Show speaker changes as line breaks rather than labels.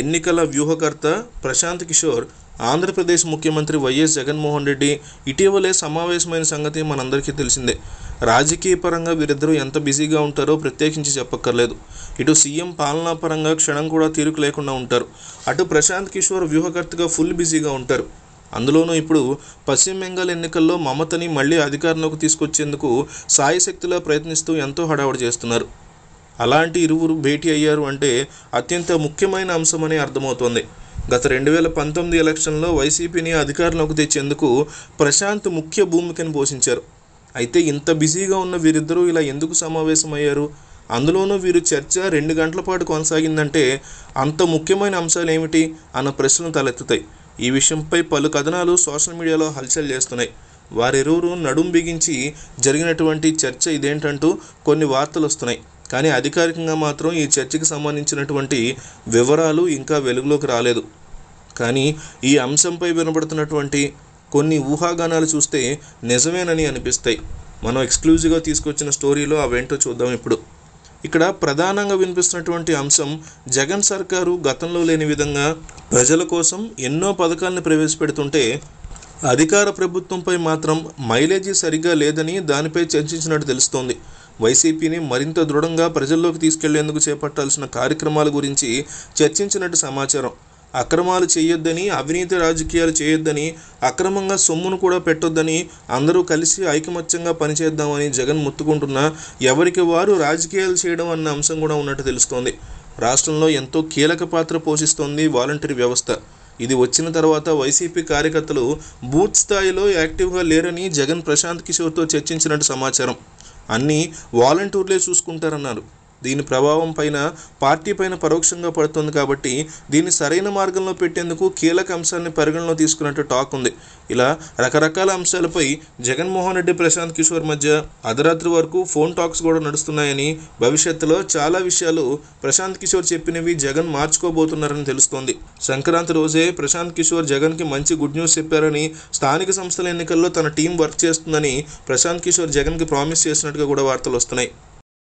ఎన్నికల వ్యూహకర్త ప్రశాంత్ కిషోర్ ఆంధ్రప్రదేశ్ ముఖ్యమంత్రి వైఎస్ జగన్మోహన్ రెడ్డి ఇటీవలే సమావేశమైన సంగతి మనందరికీ తెలిసిందే రాజకీయ పరంగా వీరిద్దరూ ఎంత బిజీగా ఉంటారో ప్రత్యేకించి చెప్పక్కర్లేదు ఇటు సీఎం పాలనా పరంగా క్షణం కూడా తీరుకు లేకుండా ఉంటారు అటు ప్రశాంత్ కిషోర్ వ్యూహకర్తగా ఫుల్ బిజీగా ఉంటారు అందులోనూ ఇప్పుడు పశ్చిమ బెంగాల్ ఎన్నికల్లో మమతని మళ్లీ అధికారంలోకి తీసుకొచ్చేందుకు సాయశక్తిలా ప్రయత్నిస్తూ ఎంతో హడావుడి చేస్తున్నారు అలాంటి ఇరువురు భేటీ అయ్యారు అంటే అత్యంత ముఖ్యమైన అంశమని అర్థమవుతోంది గత రెండు వేల పంతొమ్మిది ఎలక్షన్లో వైసీపీని అధికారంలోకి తెచ్చేందుకు ప్రశాంత్ ముఖ్య భూమికను పోషించారు అయితే ఇంత బిజీగా ఉన్న వీరిద్దరూ ఇలా ఎందుకు సమావేశమయ్యారు అందులోనూ వీరు చర్చ రెండు గంటల పాటు కొనసాగిందంటే అంత ముఖ్యమైన అంశాలు ఏమిటి అన్న ప్రశ్నలు తలెత్తుతాయి ఈ విషయంపై పలు కథనాలు సోషల్ మీడియాలో హల్చల్ చేస్తున్నాయి వారిరువురు నడుం బిగించి జరిగినటువంటి చర్చ ఇదేంటంటూ కొన్ని వార్తలు వస్తున్నాయి కానీ అధికారికంగా మాత్రం ఈ చర్చకి సంబంధించినటువంటి వివరాలు ఇంకా వెలుగులోకి రాలేదు కానీ ఈ అంశంపై వినబడుతున్నటువంటి కొన్ని ఊహాగానాలు చూస్తే నిజమేనని అనిపిస్తాయి మనం ఎక్స్క్లూజివ్గా తీసుకొచ్చిన స్టోరీలో అవేంటో చూద్దాం ఇప్పుడు ఇక్కడ ప్రధానంగా వినిపిస్తున్నటువంటి అంశం జగన్ సర్కారు గతంలో లేని విధంగా ప్రజల కోసం ఎన్నో పథకాలను ప్రవేశపెడుతుంటే అధికార ప్రభుత్వంపై మాత్రం మైలేజీ సరిగ్గా లేదని దానిపై చర్చించినట్టు తెలుస్తోంది వైసీపీని మరింత దృఢంగా ప్రజల్లోకి తీసుకెళ్లేందుకు చేపట్టాల్సిన కార్యక్రమాల గురించి చర్చించినట్టు సమాచారం అక్రమాలు చేయొద్దని అవినీతి రాజకీయాలు చేయొద్దని అక్రమంగా సొమ్మును కూడా పెట్టొద్దని అందరూ కలిసి ఐకమత్యంగా పనిచేద్దామని జగన్ ముత్తుకుంటున్న ఎవరికి వారు రాజకీయాలు చేయడం అన్న అంశం కూడా ఉన్నట్టు తెలుస్తోంది రాష్ట్రంలో ఎంతో కీలక పాత్ర పోషిస్తోంది వాలంటరీ వ్యవస్థ ఇది వచ్చిన తర్వాత వైసీపీ కార్యకర్తలు బూత్ స్థాయిలో యాక్టివ్గా లేరని జగన్ ప్రశాంత్ కిషోర్తో చర్చించినట్టు సమాచారం అన్నీ వాలంటీర్లే చూసుకుంటారన్నారు దీని ప్రభావం పైన పార్టీ పైన పరోక్షంగా పడుతుంది కాబట్టి దీన్ని సరైన మార్గంలో పెట్టేందుకు కీలక అంశాన్ని పరిగణలో తీసుకున్నట్టు టాక్ ఉంది ఇలా రకరకాల అంశాలపై జగన్మోహన్ రెడ్డి ప్రశాంత్ కిషోర్ మధ్య అర్ధరాత్రి వరకు ఫోన్ టాక్స్ కూడా నడుస్తున్నాయని భవిష్యత్తులో చాలా విషయాలు ప్రశాంత్ కిషోర్ చెప్పినవి జగన్ మార్చుకోబోతున్నారని తెలుస్తోంది సంక్రాంతి రోజే ప్రశాంత్ కిషోర్ జగన్కి మంచి గుడ్ న్యూస్ చెప్పారని స్థానిక సంస్థల ఎన్నికల్లో తన టీం వర్క్ చేస్తుందని ప్రశాంత్ కిషోర్ జగన్కి ప్రామిస్ చేసినట్టుగా కూడా వార్తలు వస్తున్నాయి